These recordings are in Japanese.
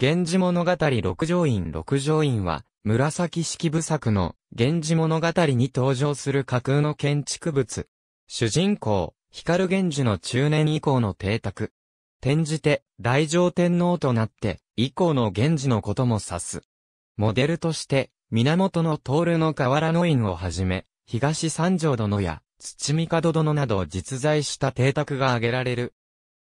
源氏物語六条院六条院は、紫式部作の源氏物語に登場する架空の建築物。主人公、光源氏の中年以降の邸宅。転じて、大乗天皇となって、以降の源氏のことも指す。モデルとして、源の徹の河原の院をはじめ、東三条殿や、土門殿など実在した邸宅が挙げられる。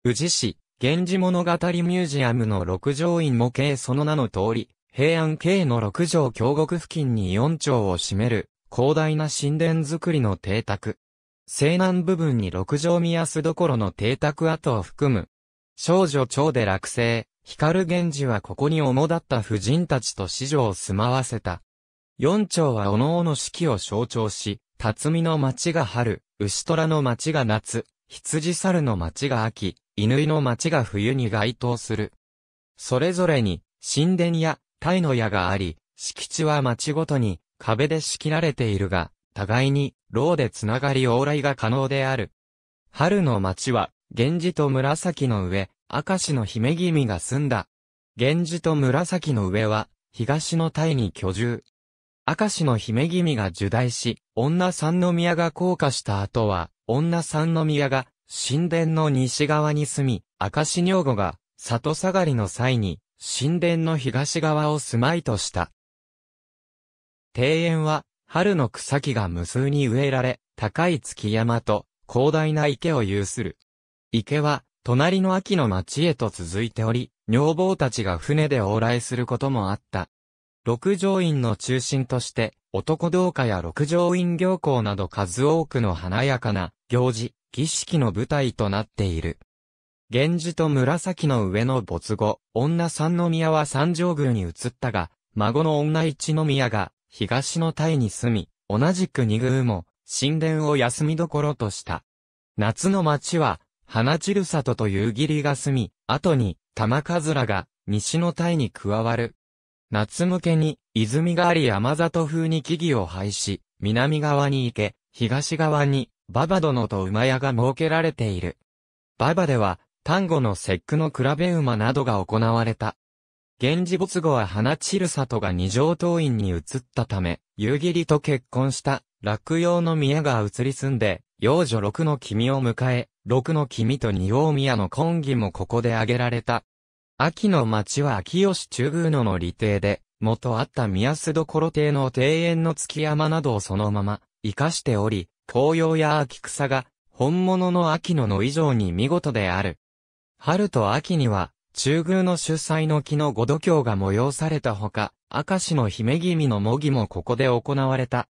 宇治市、源氏物語ミュージアムの六条院模型その名の通り、平安系の六条峡谷付近に四丁を占める、広大な神殿造りの邸宅。西南部分に六条宮須所の邸宅跡を含む。少女長で落成、光源氏はここに主だった婦人たちと子女を住まわせた。四丁は各々四季を象徴し、辰巳の町が春、牛虎の町が夏、羊猿の町が秋、乾の町が冬に該当する。それぞれに、神殿や、イの矢があり、敷地は町ごとに、壁で仕切られているが、互いに、牢でつながり往来が可能である。春の町は、源氏と紫の上、明石の姫君が住んだ。源氏と紫の上は、東のタイに居住。明石の姫君が受大し、女三宮が降下した後は、女三宮が神殿の西側に住み、明石女房が、里下がりの際に、神殿の東側を住まいとした。庭園は、春の草木が無数に植えられ、高い月山と、広大な池を有する。池は、隣の秋の町へと続いており、女房たちが船で往来することもあった。六条院の中心として、男道家や六条院行行など数多くの華やかな行事、儀式の舞台となっている。源氏と紫の上の没後、女三宮は三条宮に移ったが、孫の女一宮が、東の隊に住み、同じく二宮も、神殿を休みどころとした。夏の町は、花散里という義理が住み、後に、玉かずらが、西の隊に加わる。夏向けに、泉があり山里風に木々を廃し、南側に行け、東側に、ババ殿と馬屋が設けられている。ババでは、単語の節句の比べ馬などが行われた。源氏没後は花散る里が二条党院に移ったため、夕霧と結婚した、落葉の宮が移り住んで、幼女六の君を迎え、六の君と二王宮の婚儀もここで挙げられた。秋の町は秋吉中宮野の離邸で、元あった宮須所邸の庭園の月山などをそのまま、生かしており、紅葉や秋草が、本物の秋の野以上に見事である。春と秋には、中宮の主催の木の五度鏡が催されたほか、明石の姫君の模擬もここで行われた。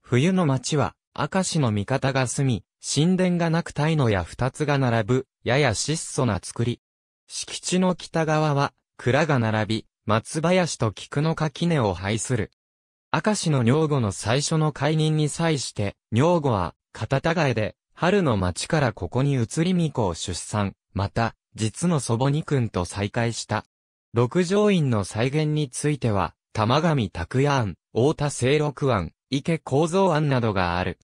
冬の町は、明石の味方が住み、神殿がなく鯛のや二つが並ぶ、やや質素な作り。敷地の北側は、蔵が並び、松林と菊の垣根を配する。明石の女吾の最初の解任に際して、女吾は、片田替えで、春の町からここに移り巫女を出産、また、実の祖母二君と再会した。六条院の再現については、玉上拓也案、大田清六案、池構造案などがある。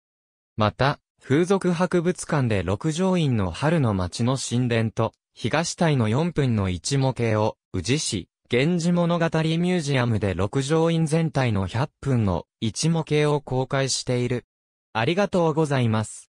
また、風俗博物館で六条院の春の町の神殿と、東台の四分の一模型を、宇治市、源氏物語ミュージアムで六条院全体の100分の一模型を公開している。ありがとうございます。